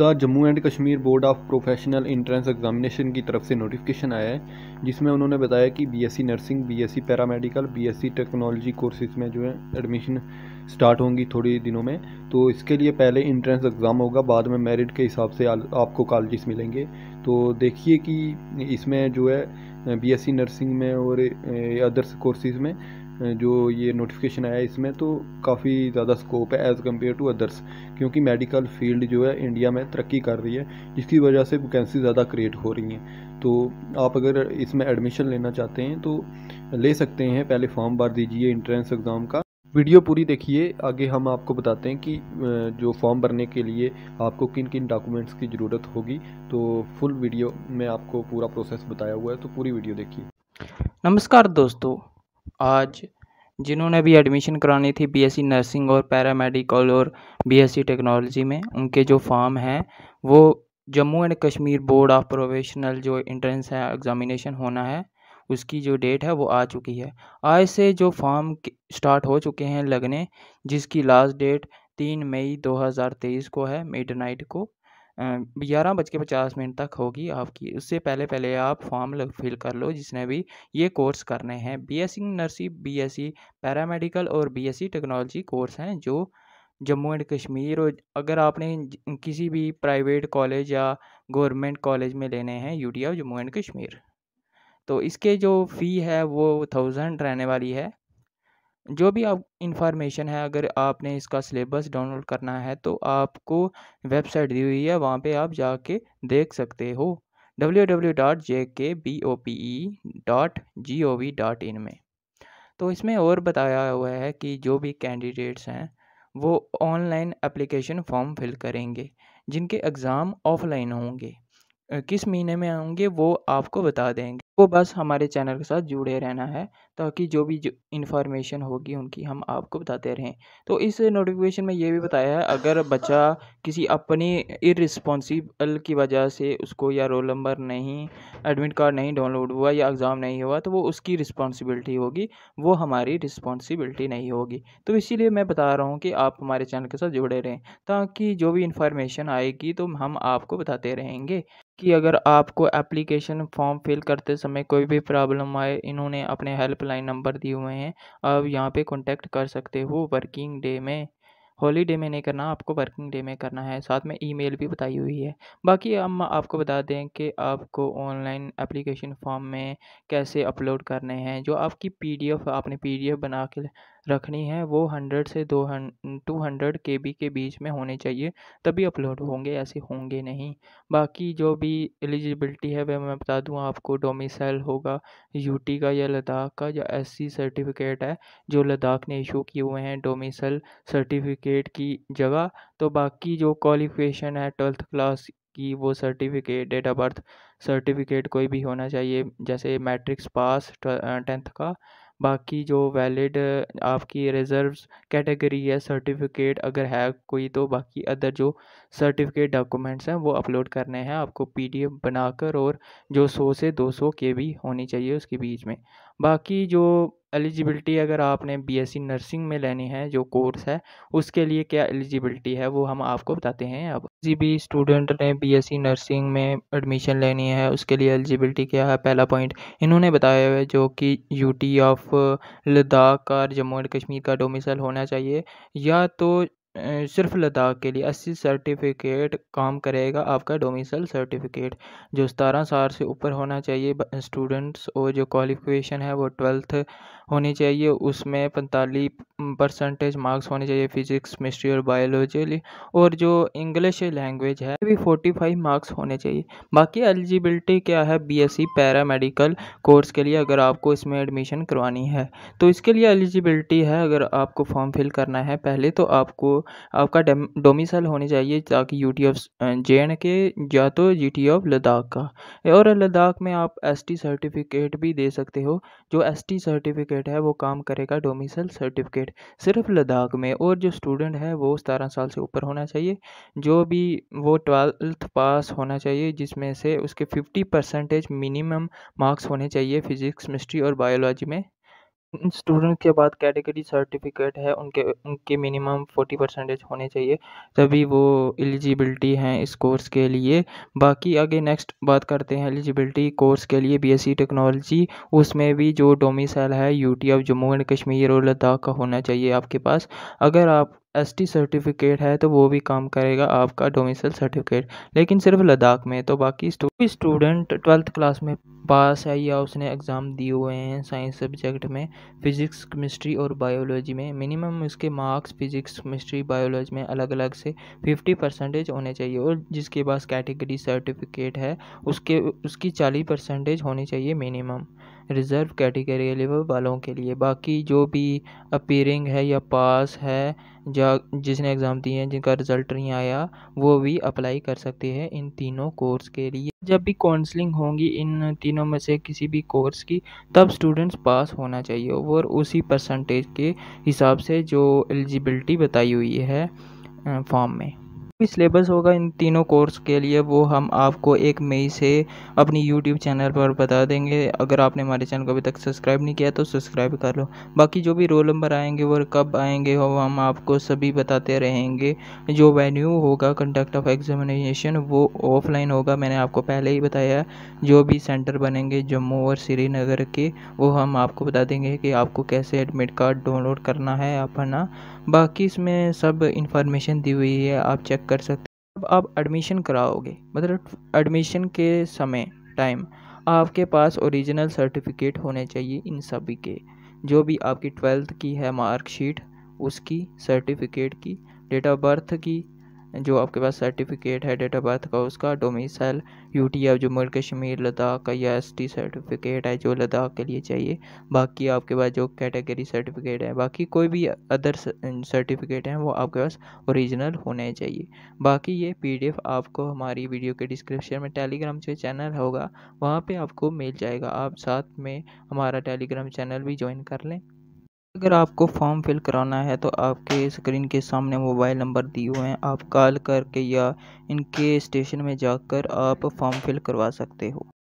The Jammu and Kashmir board of professional entrance examination की तरफ से नोटिफिकेशन आया है जिसमें उन्होंने बताया कि BSc nursing BSc paramedical BSc technology courses में जो है एडमिशन स्टार्ट होंगी थोड़ी दिनों में तो इसके लिए पहले इंट्रेंस एग्ज़ाम होगा बाद में मेरिट के हिसाब से आपको कॉलेज मिलेंगे तो देखिए कि इसमें जो है बी नर्सिंग में और अदर्स कोर्सेज़ में जो ये नोटिफिकेशन आया इसमें तो काफ़ी ज़्यादा स्कोप है एज़ कम्पेयर टू अदर्स क्योंकि मेडिकल फील्ड जो है इंडिया में तरक्की कर रही है जिसकी वजह से वैकेंसी ज़्यादा क्रिएट हो रही हैं तो आप अगर इसमें एडमिशन लेना चाहते हैं तो ले सकते हैं पहले फॉर्म भर दीजिए इंट्रेंस एग्ज़ाम का वीडियो पूरी देखिए आगे हम आपको बताते हैं कि जो फॉर्म भरने के लिए आपको किन किन डॉक्यूमेंट्स की ज़रूरत होगी तो फुल वीडियो में आपको पूरा प्रोसेस बताया हुआ है तो पूरी वीडियो देखिए नमस्कार दोस्तों आज जिन्होंने भी एडमिशन करानी थी बीएससी नर्सिंग और पैरामेडिकल और बीएससी टेक्नोलॉजी में उनके जो फॉर्म हैं वो Jammu and Kashmir board of professional जो इंट्रेंस है एग्ज़ामिनेशन होना है उसकी जो डेट है वो आ चुकी है आज से जो फॉर्म स्टार्ट हो चुके हैं लगने जिसकी लास्ट डेट तीन मई 2023 को है मिड को ग्यारह बज के पचास मिनट तक होगी आपकी उससे पहले पहले आप फॉर्म फिल कर लो जिसने भी ये कोर्स करने हैं BSc e nursing BSc e paramedical और बीएससी e टेक्नोलॉजी कोर्स हैं जो जम्मू एंड कश्मीर और अगर आपने किसी भी प्राइवेट कॉलेज या गवर्नमेंट कॉलेज में लेने हैं U T Jammu and Kashmir तो इसके जो फ़ी है वो थाउजेंड रहने वाली है जो भी आप इंफॉर्मेशन है अगर आपने इसका सिलेबस डाउनलोड करना है तो आपको वेबसाइट दी हुई है वहाँ पे आप जाके देख सकते हो W W dot J K B O P E dot G O V dot in में तो इसमें और बताया हुआ है कि जो भी कैंडिडेट्स हैं वो ऑनलाइन एप्लीकेशन फॉर्म फिल करेंगे जिनके एग्ज़ाम ऑफलाइन होंगे किस महीने में होंगे वो आपको बता देंगे वो बस हमारे चैनल के साथ जुड़े रहना है ताकि जो भी इंफॉर्मेशन होगी उनकी हम आपको बताते रहें तो इस नोटिफिकेशन में ये भी बताया है अगर बच्चा किसी अपनी इरिस्पॉन्सिबल की वजह से उसको या रोल नंबर नहीं एडमिट कार्ड नहीं डाउनलोड हुआ या एग्ज़ाम नहीं हुआ तो वो उसकी रिस्पॉन्सिबिलिटी होगी वो हमारी रिस्पॉन्सिबिलिटी नहीं होगी तो इसीलिए मैं बता रहा हूँ कि आप हमारे चैनल के साथ जुड़े रहें ताकि जो भी इंफॉर्मेशन आएगी तो हम आपको बताते रहेंगे कि अगर आपको एप्लीकेशन फॉर्म फिल करते समय कोई भी प्रॉब्लम आए इन्होंने अपने हेल्पलाइन नंबर दिए हुए हैं आप यहाँ पे कांटेक्ट कर सकते हो वर्किंग डे में हॉलीडे में नहीं करना आपको वर्किंग डे में करना है साथ में ईमेल भी बताई हुई है बाकी हम आपको बता दें कि आपको ऑनलाइन एप्लीकेशन फॉर्म में कैसे अपलोड करने हैं जो आपकी पीडीएफ आपने पीडीएफ बना के रखनी है वो हंड्रेड से दो टू हंड्रेड के बी के बीच में होने चाहिए तभी अपलोड हम्म। होंगे ऐसे होंगे नहीं बाकी जो भी एलिजिबिलिटी है वह मैं बता दूँ आपको डोमिसाइल होगा यूटी का या लद्दाख का या एस सर्टिफिकेट है जो लद्दाख ने इशू किए हुए हैं डोमिसल सर्टिफिकेट की जगह तो बाकी जो क्वालिफिकेशन है ट्वेल्थ क्लास की वो certificate date of birth certificate कोई भी होना चाहिए जैसे मैट्रिक्स पास टेंथ का बाकी जो वैलिड आपकी रिज़र्व्स कैटेगरी है सर्टिफिकेट अगर है कोई तो बाकी अदर जो सर्टिफिकेट डॉक्यूमेंट्स हैं वो अपलोड करने हैं आपको पीडीएफ बनाकर और जो सौ से दो सौ के भी होनी चाहिए उसके बीच में बाकी जो एलिजिबिलिटी अगर आपने बीएससी नर्सिंग में लेनी है जो कोर्स है उसके लिए क्या एलिजिबिलिटी है वो हम आपको बताते हैं अब किसी भी स्टूडेंट ने बीएससी नर्सिंग में एडमिशन लेनी है उसके लिए एलिजिबिलिटी क्या है पहला पॉइंट इन्होंने बताया हुआ है जो कि यूटी ऑफ लद्दाख का जम्मू एंड कश्मीर का डोमिसल होना चाहिए या तो सिर्फ लद्दाख के लिए अस्सी सर्टिफिकेट काम करेगा आपका डोमिसल सर्टिफिकेट जो सतारह साल से ऊपर होना चाहिए स्टूडेंट्स और जो क्वालिफिकेशन है वो ट्वेल्थ होनी चाहिए उसमें पैंतालीस परसेंटेज मार्क्स होने चाहिए फिजिक्स मिस्ट्री और बायोलॉजी और जो इंग्लिश लैंग्वेज है भी फोर्टी फाइव मार्क्स होने चाहिए बाकी एलिजिबिलिटी क्या है बीएससी e पैरामेडिकल कोर्स के लिए अगर आपको इसमें एडमिशन करवानी है तो इसके लिए एलिजिबिलिटी है अगर आपको फॉर्म फिल करना है पहले तो आपको आपका डोमिसल होनी चाहिए ताकि U T of J and K या तो जी टी ऑफ लद्दाख का और लद्दाख में आप एस टी सर्टिफिकेट भी दे सकते हो जो एस टी सर्टिफिकेट सर्टिफिकेट है वो काम करेगा डोमिसल सर्टिफिकेट सिर्फ लद्दाख में और जो स्टूडेंट है वो सतारह साल से ऊपर होना चाहिए जो भी वो ट्वेल्थ पास होना चाहिए जिसमें से उसके फिफ्टी परसेंटेज मिनिमम मार्क्स होने चाहिए फिज़िक्स मिस्ट्री और बायोलॉजी में स्टूडेंट के बाद कैटेगरी सर्टिफिकेट है उनके उनके मिनिमम फोर्टी परसेंटेज होने चाहिए तभी वो एलिजिबिलिटी हैं इस कोर्स के लिए बाकी आगे नेक्स्ट बात करते हैं एलिजिबिलिटी कोर्स के लिए बीएससी टेक्नोलॉजी उसमें भी जो डोमिसल है UT of Jammu and Kashmir और लद्दाख का होना चाहिए आपके पास अगर आप एस टी सर्टिफिकेट है तो वो भी काम करेगा आपका डोमिसल सर्टिफिकेट लेकिन सिर्फ लद्दाख में तो बाकी कोई स्टूडेंट ट्वेल्थ क्लास में पास है या उसने एग्ज़ाम दिए हुए हैं साइंस सब्जेक्ट में फ़िज़िक्स केमिस्ट्री और बायोलॉजी में मिनिमम उसके मार्क्स फ़िज़िक्स केमिस्ट्री बायोलॉजी में अलग अलग से फिफ्टी परसेंटेज होने चाहिए और जिसके पास कैटेगरी सर्टिफिकेट है उसके उसकी चालीस परसेंटेज होनी चाहिए मिनिमम रिज़र्व कैटेगरी वालों के लिए बाकी जो भी अपीयरिंग है या पास है जा जिसने एग्ज़ाम दिए हैं जिनका रिज़ल्ट नहीं आया वो भी अप्लाई कर सकते हैं इन तीनों कोर्स के लिए जब भी काउंसलिंग होगी इन तीनों में से किसी भी कोर्स की तब स्टूडेंट्स पास होना चाहिए और उसी परसेंटेज के हिसाब से जो एलिजिबिलिटी बताई हुई है फॉर्म में भी सिलेबस होगा इन तीनों कोर्स के लिए वो हम आपको एक मई से अपनी यूट्यूब चैनल पर बता देंगे अगर आपने हमारे चैनल को अभी तक सब्सक्राइब नहीं किया तो सब्सक्राइब कर लो बाकी जो भी रोल नंबर आएंगे वो कब आएंगे वो हम आपको सभी बताते रहेंगे जो वेन्यू होगा कंडक्ट ऑफ एग्जामिनेशन वो ऑफलाइन होगा मैंने आपको पहले ही बताया जो भी सेंटर बनेंगे जम्मू और श्रीनगर के वो हम आपको बता देंगे कि आपको कैसे एडमिट कार्ड डाउनलोड करना है अपना बाकी इसमें सब इंफॉर्मेशन दी हुई है आप चेक कर सकते जब आप एडमिशन कराओगे मतलब एडमिशन के समय टाइम आपके पास ओरिजिनल सर्टिफिकेट होने चाहिए इन सभी के जो भी आपकी ट्वेल्थ की है मार्कशीट उसकी सर्टिफिकेट की डेट ऑफ बर्थ की जो आपके पास सर्टिफिकेट है डेट ऑफ बर्थ का उसका डोमिसल यू टी है जम्मू एंड कश्मीर लद्दाख का या एस टी सर्टिफिकेट है जो लद्दाख के लिए चाहिए बाकी आपके पास जो कैटेगरी सर्टिफिकेट है बाकी कोई भी अदर सर्टिफिकेट हैं वो आपके पास ओरिजिनल होने चाहिए बाकी ये पीडीएफ आपको हमारी वीडियो के डिस्क्रिप्शन में टेलीग्राम से चैनल होगा वहाँ पर आपको मिल जाएगा आप साथ में हमारा टेलीग्राम चैनल भी ज्वाइन कर लें अगर आपको फॉर्म फिल कराना है तो आपके स्क्रीन के सामने मोबाइल नंबर दिए हुए हैं आप कॉल करके या इनके स्टेशन में जाकर आप फॉर्म फिल करवा सकते हो